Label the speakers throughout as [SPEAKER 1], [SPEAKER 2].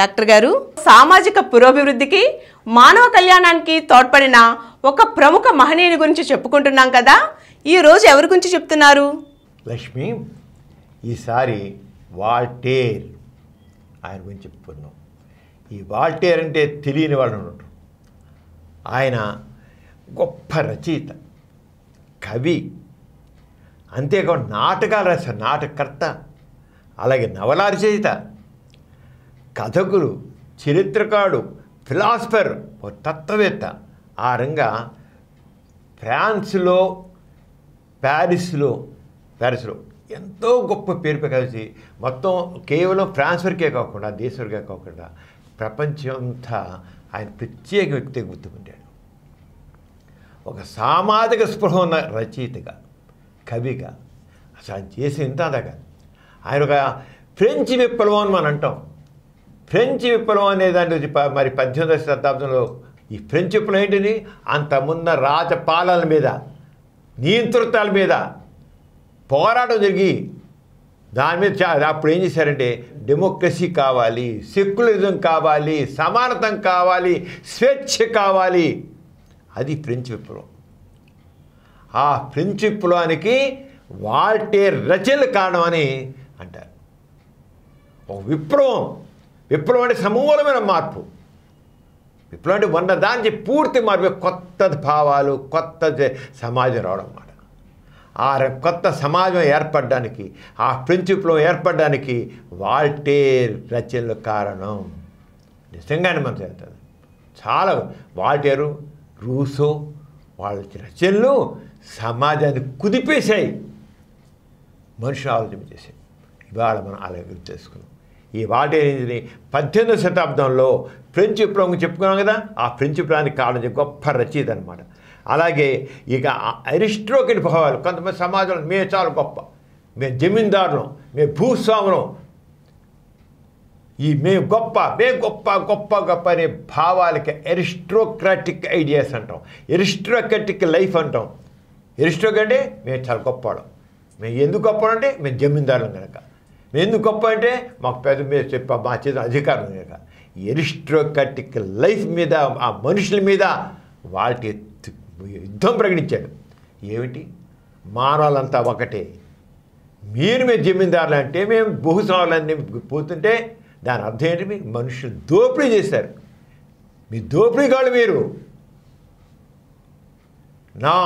[SPEAKER 1] Doctor గారు సామాజిక పురోభివృద్ధికి మానవ కళ్యాణానికి తోడ్పడిన ఒక ప్రముఖ మహనీయుని గురించి చెప్పుకుంటున్నాం కదా ఈ రోజు ఎవరి గురించి చెప్తున్నారు లక్ష్మి ఈసారి వాల్టేర్ ఆయన గురించి చెప్పుకున్నాం ఈ వాల్టేర్ అంటే తెలియని వాళ్ళు ఆయన గొప్ప రచయిత కవి అంతేకాకుండా నాటకాలు రాశారు నాటకర్త అలాగే నవల రచయిత కథకులు చరిత్రకారుడు ఫిలాసఫర్ ఓ తత్వవేత్త ఆ రంగా ఫ్రాన్స్లో ప్యారిస్లో ప్యారిస్లో ఎంతో గొప్ప పేరు కలిసి మొత్తం కేవలం ఫ్రాన్స్ వరకే కాకుండా దేశ వరకే కాకుండా ప్రపంచం అంతా ఆయన ప్రత్యేక వ్యక్తిగా గుర్తుపడ్డాడు ఒక సామాజిక స్పృహ ఉన్న రచయితగా కవిగా అసలు ఆయన చేసి ఇంత ఆయన ఒక ఫ్రెంచ్ విప్లవం అని మనం అంటాం ఫ్రెంచ్ విప్లవం అనే దాంట్లో మరి పద్దెనిమిదవ శతాబ్దంలో ఈ ఫ్రెంచ్ విప్లవం ఏంటిది అంతమున్న రాజపాలన మీద నియంతృత్వాల మీద పోరాటం జరిగి దాని మీద అప్పుడు ఏం చేశారంటే డెమోక్రసీ కావాలి సెక్యులరిజం కావాలి సమానతం కావాలి స్వేచ్ఛ కావాలి అది ఫ్రెంచ్ విప్లవం ఆ ఫ్రెంచ్ విప్లవానికి వాల్టేర్ రచనలు కారణమని అంటారు ఒక విప్లవం విప్లవం అంటే సమూలమైన మార్పు విప్లవం అంటే ఉన్న చెప్పి పూర్తి మార్పు కొత్త భావాలు కొత్త సమాజం రావడం అన్నమాట ఆ కొత్త సమాజం ఏర్పడడానికి ఆ ఫ్రెంచ్ విప్లవం ఏర్పడడానికి వాల్టేర్ రచనలు కారణం నిజంగానే మనం చేస్తుంది చాలా వాల్టేరు రూసో వాళ్ళ రచనలు సమాజాన్ని కుదిపేశాయి మనుషులు ఆలోచన చేశాయి ఇవాళ మనం ఆలోచన తెలుసుకున్నాం ఈ వాటర్ ఇంజిన్ని పద్దెనిమిదవ శతాబ్దంలో ఫ్రెంచ్ విప్లవం చెప్పుకున్నాం కదా ఆ ఫ్రెంచ్ విప్లవానికి కారణం గొప్ప రచయిత అనమాట అలాగే ఇక అరిస్ట్రోకిట్ భావాలు కొంతమంది సమాజంలో మేము చాలా గొప్ప మేము జమీందారులం మేము భూస్వాములం ఈ మేము గొప్ప మేము గొప్ప గొప్ప గొప్ప అనే భావాలకి ఎరిస్ట్రోక్రాటిక్ ఐడియాస్ అంటాం ఎరిస్ట్రోక్రాటిక్ లైఫ్ అంటాం ఎరిస్ట్రోక్రాటే మేము చాలా గొప్పవాళ్ళం మేము ఎందుకు గొప్పవాళ్ళం అంటే మేము జమీందారులం కనుక ఎందుకు గొప్ప అంటే మాకు పెద్ద మీద చెప్ప మా చేత అధికారం లేక ఎరిస్ట్రోకటిక్ లైఫ్ మీద ఆ మనుషుల మీద వాటి యుద్ధం ప్రకటించాడు ఏమిటి మానవాళ్ళంతా ఒకటే మీరు మీ జమీందారులు అంటే మేము భూస్వాములన్నీ పోతుంటే దాని అర్థం ఏంటి మీకు మనుషులు దోపిడీ చేశారు మీ దోపిడీ కాదు మీరు నా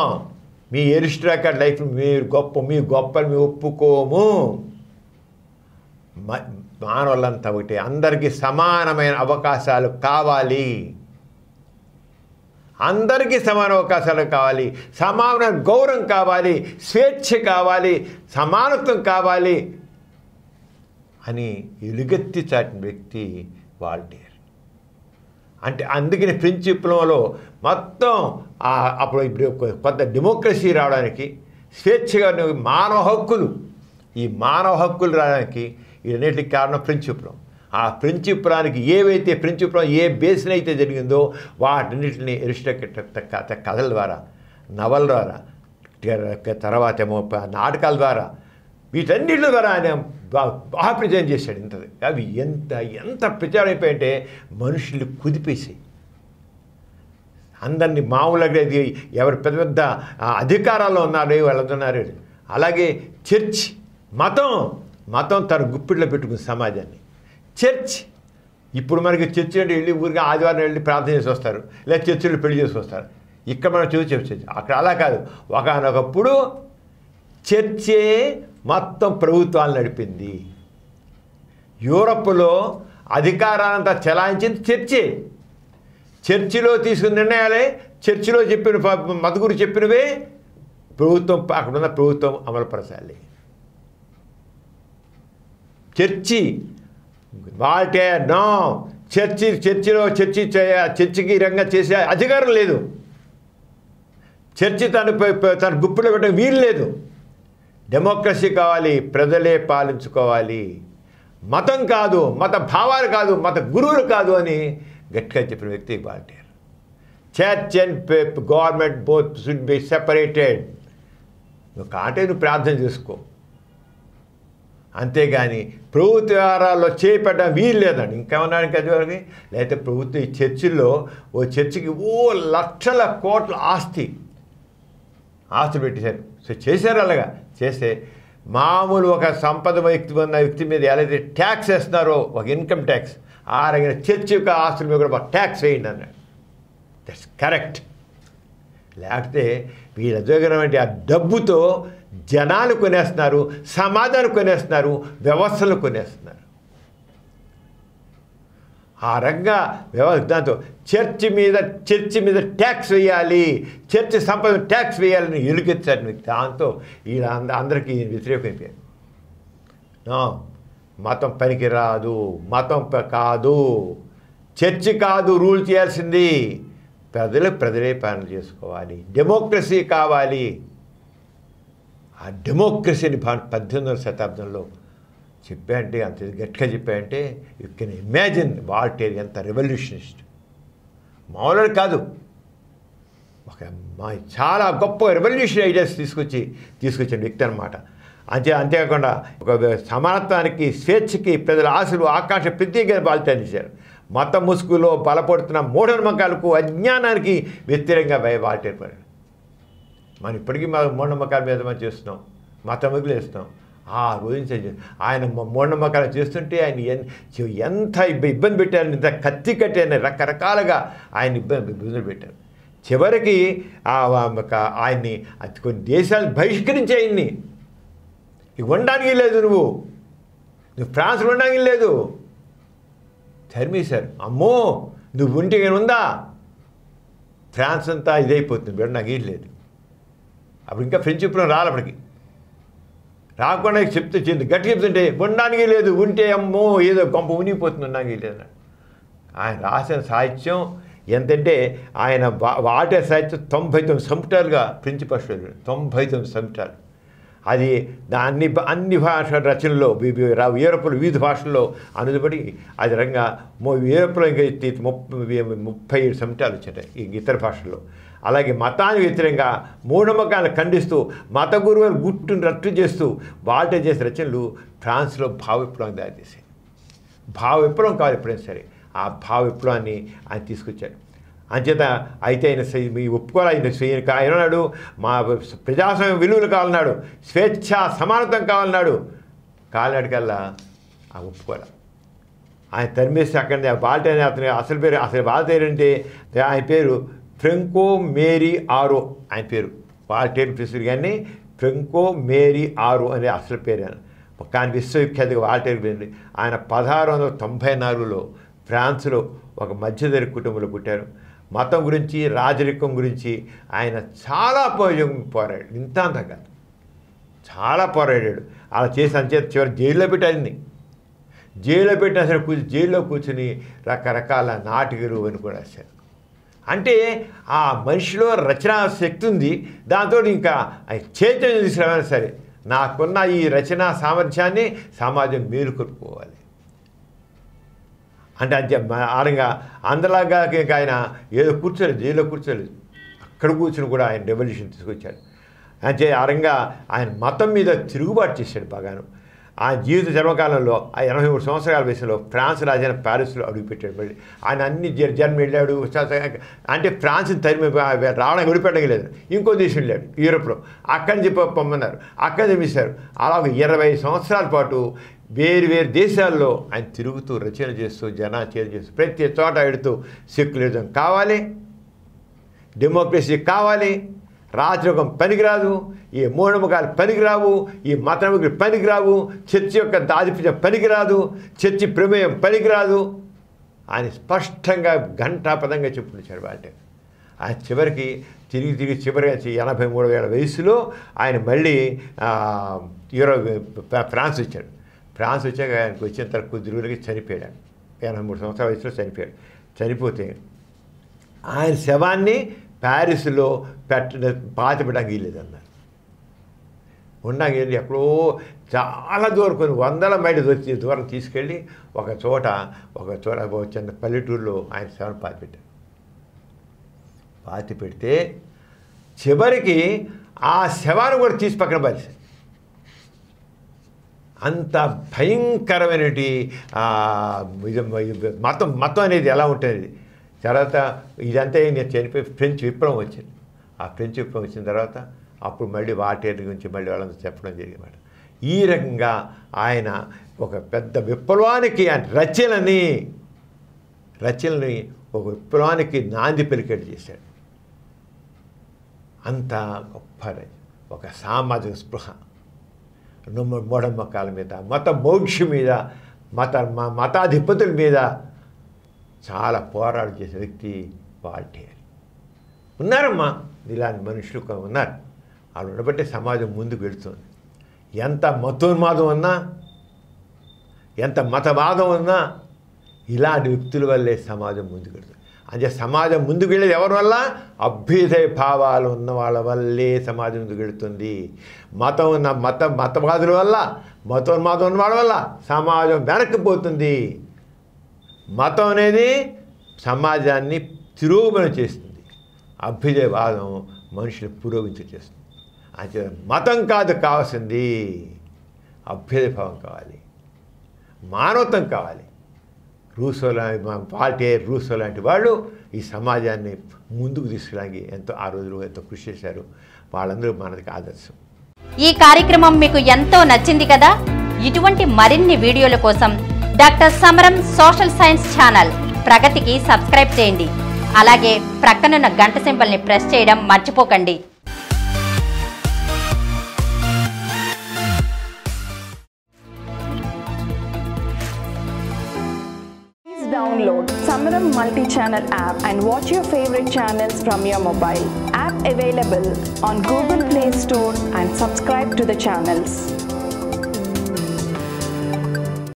[SPEAKER 1] మీ ఎరిస్ట్రాకర్ లైఫ్ మీరు గొప్ప మీ గొప్పని ఒప్పుకోము మానవులంతా ఒకటి అందరికీ సమానమైన అవకాశాలు కావాలి అందరికీ సమాన అవకాశాలు కావాలి సమాన గౌరవం కావాలి స్వేచ్ఛ కావాలి సమానత్వం కావాలి అని ఎలుగెత్తి చాటిన వ్యక్తి వాల్టేర్ అంటే అందుకని ప్రిన్సిపంలో మొత్తం అప్పుడు ఇప్పుడు కొంత డెమోక్రసీ రావడానికి స్వేచ్ఛగా మానవ హక్కులు ఈ మానవ హక్కులు రావడానికి ఇదన్నిటికి కారణం ప్రిన్సిపులం ఆ ప్రిన్సిపులానికి ఏవైతే ప్రిన్సిపులం ఏ బేస్ని అయితే జరిగిందో వాటన్నిటిని ఎరిస్టోక్రట్ కథల ద్వారా నవల ద్వారా తర్వాత ఏమో నాటకాల ద్వారా వీటన్నిటి ద్వారా ఆయన బాగా ప్రచారం చేశాడు ఇంతది అవి ఎంత ఎంత ప్రచారం అయిపోయాయంటే మనుషులు కుదిపేసాయి అందరినీ మామూలుగా ఎవరు పెద్ద పెద్ద అధికారాల్లో ఉన్నారో వాళ్ళందరూ అలాగే చర్చ్ మతం మతం తన గుప్పిట్లో పెట్టుకుంది సమాజాన్ని చర్చ్ ఇప్పుడు మనకి చర్చి అంటే వెళ్ళి ఊరికి ఆదివారం వెళ్ళి ప్రార్థన చేసి వస్తారు లేదా చర్చిలో పెళ్లి చేసి వస్తారు ఇక్కడ మనం చూసి చెప్పచ్చు అక్కడ అలా కాదు ఒకనొకప్పుడు చర్చే మొత్తం ప్రభుత్వాలు నడిపింది యూరప్లో అధికారాలంతా చెలాయించింది చర్చే చర్చిలో తీసుకున్న నిర్ణయాలే చర్చిలో చెప్పిన మధుగురు చెప్పినవే ప్రభుత్వం అక్కడున్న ప్రభుత్వం అమలుపరచాలి చర్చి వాటే నో చర్చి చర్చిలో చర్చి చర్చికి రంగా చేసే అధికారం లేదు చర్చి తను తన గుప్పులో పెట్టడం వీలు లేదు డెమోక్రసీ కావాలి ప్రజలే పాలించుకోవాలి మతం కాదు మత భావాలు కాదు మత గురువులు కాదు అని గట్టిగా చెప్పిన వ్యక్తి Voltaire church and government both should be separated కాంటే నువ్వు ప్రార్థన చేసుకో అంతేగాని ప్రభుత్వ వ్యవహారాల్లో చేపట్టడం వీలు లేదండి ఇంకేమన్నాడు కదివారికి లేకపోతే ప్రభుత్వ ఈ చర్చిల్లో ఓ చర్చికి ఓ లక్షల కోట్ల ఆస్తి ఆస్తులు పెట్టేశారు సో చేశారు అలాగా చేస్తే మామూలు ఒక సంపద వ్యక్తి ఉన్న వ్యక్తి మీద ఎలా ట్యాక్స్ వేస్తున్నారో ఒక ఇన్కమ్ ట్యాక్స్ ఆ రకమైన చర్చి యొక్క ఆస్తుల మీద కూడా ట్యాక్స్ వేయండి అన్నాడు దట్స్ కరెక్ట్ లేకపోతే వీళ్ళ దగ్గర ఆ డబ్బుతో జనాలు కొనేస్తున్నారు సమాజాన్ని కొనేస్తున్నారు వ్యవస్థలు కొనేస్తున్నారు ఆ రంగా వ్యవస్థ దాంతో చర్చి మీద చర్చి మీద ట్యాక్స్ వేయాలి చర్చి సంపద ట్యాక్స్ వేయాలని ఎలుకెత్తారు మీకు దాంతో వీళ్ళ అందరికీ వ్యతిరేకమైపోయారు మతం పనికి రాదు మతం కాదు చర్చి కాదు రూల్ చేయాల్సింది ప్రజలు ప్రజలే పనులు చేసుకోవాలి డెమోక్రసీ కావాలి ఆ డెమోక్రసీని పద్దెనిమిదవ శతాబ్దంలో చెప్పాయంటే అంత గట్టిగా చెప్పాయంటే యూ కెన్ ఇమాజిన్ వాల్టేర్ ఎంత రెవల్యూషనిస్ట్ మామూలు కాదు ఒక మా చాలా గొప్ప రెవల్యూషన్ ఐడియాస్ తీసుకొచ్చి తీసుకొచ్చిన వ్యక్తి అనమాట అంతే అంతేకాకుండా ఒక సమానత్వానికి స్వేచ్ఛకి ప్రజల ఆశలు ఆకాంక్ష ప్రత్యేకంగా బాధ్యత ఇచ్చారు మత ముసుగులో బలపడుతున్న మూఢనమ్మకాలకు అజ్ఞానానికి వ్యతిరేకంగా వాల్టేర్ పడారు మనం ఇప్పటికీ మా మూఢనమ్మకాల మీద మనం చేస్తున్నాం మతముకులు వేస్తున్నాం ఆ గురించి ఆయన మూఢనమ్మకాలు చేస్తుంటే ఆయన ఎంత ఇబ్బంది పెట్టారు ఇంత కత్తి కట్టారని రకరకాలుగా ఆయన ఇబ్బంది ఇబ్బందులు పెట్టారు చివరికి ఆయన్ని కొన్ని దేశాలు బహిష్కరించి ఆయన్ని ఉండడానికి లేదు నువ్వు నువ్వు ఫ్రాన్స్లో ఉండడానికి లేదు సార్ అమ్మో నువ్వు ఉంటే ఉందా ఫ్రాన్స్ అంతా ఇదైపోతుంది నాకు ఏం లేదు అప్పుడు ఇంకా ఫ్రెండ్షిప్లో అప్పటికి రాకుండా చెప్తే చెంది గట్టి చెప్తుంటే ఉండడానికి లేదు ఉంటే అమ్మో ఏదో గొంప ఉనిగిపోతుంది ఉండడానికి లేదు ఆయన రాసిన సాహిత్యం ఎంతంటే ఆయన వాటే సాహిత్యం తొంభై తొమ్మిది సంపుటాలుగా ప్రిన్సిపల్ తొంభై తొమ్మిది సంపుటాలు అది దాన్ని అన్ని భాష రచనలో యూరప్లో వివిధ భాషల్లో అనుదిపడి అది రంగా యూరప్లో ఇంకా ముప్పై ముప్పై ఏడు సంపుటాలు వచ్చాయి ఇతర భాషల్లో అలాగే మతానికి వ్యతిరేకంగా మూఢమకాలను ఖండిస్తూ మత గురువులు గుట్టును రట్టు చేస్తూ వాళ్ళే చేసే రచనలు ఫ్రాన్స్లో భావ విప్లవం దారితీసాయి భావ విప్లవం కావాలి ఎప్పుడైనా సరే ఆ భావ విప్లవాన్ని ఆయన తీసుకొచ్చాడు అంచేత అయితే ఆయన మీ ఒప్పుకోవాలి ఆయన ఏమన్నాడు మా ప్రజాస్వామ్య విలువలు కావాలన్నాడు స్వేచ్ఛ సమానత్వం కావాలన్నాడు కల్లా ఆ ఒప్పుకోవాలి ఆయన తరిమేసి అక్కడ బాల్టే అతని అసలు పేరు అసలు బాల్టే అంటే ఆయన పేరు ఫ్రెంకో మేరీ ఆరో ఆయన పేరు వాల్టేర్ ప్రిసుడు కానీ ఫ్రెంకో మేరీ ఆరో అనే అసలు పేరు ఆయన కానీ విశ్వవిఖ్యాతిగా వాల్టేరు పేరు ఆయన పదహారు వందల తొంభై నాలుగులో ఫ్రాన్స్లో ఒక మధ్యధరి కుటుంబంలో పుట్టారు మతం గురించి రాజరికం గురించి ఆయన చాలా పోరాడు ఇంత అంతగా చాలా పోరాడాడు అలా చేసి అంచేత చివరి జైల్లో పెట్టాలని జైల్లో పెట్టినా సరే కూర్చు జైల్లో కూర్చుని రకరకాల నాటికలు అని కూడా రాశారు అంటే ఆ మనిషిలో రచనా శక్తి ఉంది దాంతో ఇంకా చైతన్యం తీసుకురావైనా సరే నాకున్న ఈ రచనా సామర్థ్యాన్ని సమాజం మేలుకొనుకోవాలి అంటే అంతే ఆనంగా అందలాగా ఆయన ఏదో కూర్చోలేదు జైల్లో కూర్చోలేదు అక్కడ కూర్చొని కూడా ఆయన రెవల్యూషన్ తీసుకొచ్చాడు అంటే ఆరంగా ఆయన మతం మీద తిరుగుబాటు చేశాడు బాగాను ఆ జీవిత జన్మకాలంలో ఆ ఎనభై మూడు సంవత్సరాల వయసులో ఫ్రాన్స్ రాజైన ప్యారిస్లో అడుగుపెట్టాడు మళ్ళీ ఆయన అన్ని జర్మనీ వెళ్ళాడు అంటే ఫ్రాన్స్ తరిమి రావడానికి లేదు ఇంకో దేశం వెళ్ళాడు యూరోప్లో అక్కడి నుంచి పొమ్మన్నారు అక్కడి అలా అలాగే ఇరవై సంవత్సరాల పాటు వేరు వేరు దేశాల్లో ఆయన తిరుగుతూ రచన చేస్తూ జనా చేస్తూ ప్రతి చోట ఎడుతూ సెక్యులరిజం కావాలి డెమోక్రసీ కావాలి రాజయోగం పనికిరాదు ఈ మూఢముఖాలు పనికిరావు ఈ మతముఖులు పనికిరావు చర్చి యొక్క దాదిప్యం పనికిరాదు చర్చి ప్రమేయం పనికిరాదు అని స్పష్టంగా ఘంటాపదంగా చెప్పుకొచ్చాడు వాల్టే ఆ చివరికి తిరిగి తిరిగి చివరిగా ఎనభై మూడు వేల వయసులో ఆయన మళ్ళీ యూరో ఫ్రాన్స్ వచ్చాడు ఫ్రాన్స్ వచ్చాక ఆయనకు వచ్చిన తర్వాత కొద్ది రోజులకి చనిపోయాడు ఎనభై మూడు సంవత్సరాల వయసులో చనిపోయాడు చనిపోతే ఆయన శవాన్ని ప్యారిస్లో పెట్ట పెట్టడానికి వీలేదన్నారు ఉన్నాక ఎక్కడో చాలా దూరం వందల మైళ్ళు వచ్చి దూరం తీసుకెళ్ళి ఒక చోట ఒక చోట చిన్న పల్లెటూరులో ఆయన పాతి పెట్టారు పాతి పెడితే చివరికి ఆ శవాన్ని కూడా తీసి పక్కన పరిచి అంత భయంకరమైనటువంటి మతం మతం అనేది ఎలా ఉంటుంది తర్వాత ఇదంతా నేను చనిపోయి ఫ్రెంచ్ విప్లవం వచ్చింది ఆ ఫ్రెంచ్ విప్లవం వచ్చిన తర్వాత అప్పుడు మళ్ళీ వాటి గురించి మళ్ళీ వాళ్ళంతా చెప్పడం జరిగింది ఈ రకంగా ఆయన ఒక పెద్ద విప్లవానికి రచనని రచనని ఒక విప్లవానికి నాంది పెరికేట్ చేశాడు అంత గొప్ప ఒక సామాజిక స్పృహ మూఢమ్మకాల మీద మత మోక్ష మీద మత మతాధిపతుల మీద చాలా పోరాటం చేసే వ్యక్తి వాల్టేర్ ఉన్నారమ్మా ఇలాంటి మనుషులు ఉన్నారు వాళ్ళు ఉండబట్టే సమాజం ముందుకు వెళుతుంది ఎంత మతోన్మాదం ఉన్నా ఎంత మతవాదం ఉన్నా ఇలాంటి వ్యక్తుల వల్లే సమాజం ముందుకు వెళుతుంది అంటే సమాజం ముందుకు వెళ్ళేది ఎవరి వల్ల అభ్యుదయ భావాలు ఉన్న వాళ్ళ వల్లే సమాజం ముందుకు వెళుతుంది మతం ఉన్న మత మతవాదుల వల్ల మతోన్మాదం ఉన్న వాళ్ళ వల్ల సమాజం వెనక్కిపోతుంది మతం అనేది సమాజాన్ని తిరోగమనం చేస్తుంది అభ్యుదయవాదం మనుషులు పురోగించ చేస్తుంది అంతే మతం కాదు కావాల్సింది అభ్యుదయభావం కావాలి మానవత్వం కావాలి రూసో పాల్టేర్ రూసో లాంటి వాళ్ళు ఈ సమాజాన్ని ముందుకు తీసుకురానికి ఎంతో ఆ రోజులు ఎంతో కృషి చేశారు వాళ్ళందరూ మనకి ఆదర్శం ఈ కార్యక్రమం మీకు ఎంతో నచ్చింది కదా ఇటువంటి మరిన్ని వీడియోల కోసం doctor Samaram social science channel ప్రగతికి సబ్స్క్రైబ్ చేయండి అలాగే ప్రక్కనున్న గంట సింబల్ని ప్రెస్ చేయడం మర్చిపోకండి Download Samaram multi-channel app and watch your favorite channels from your mobile. App available on Google Play Store and subscribe to the channels.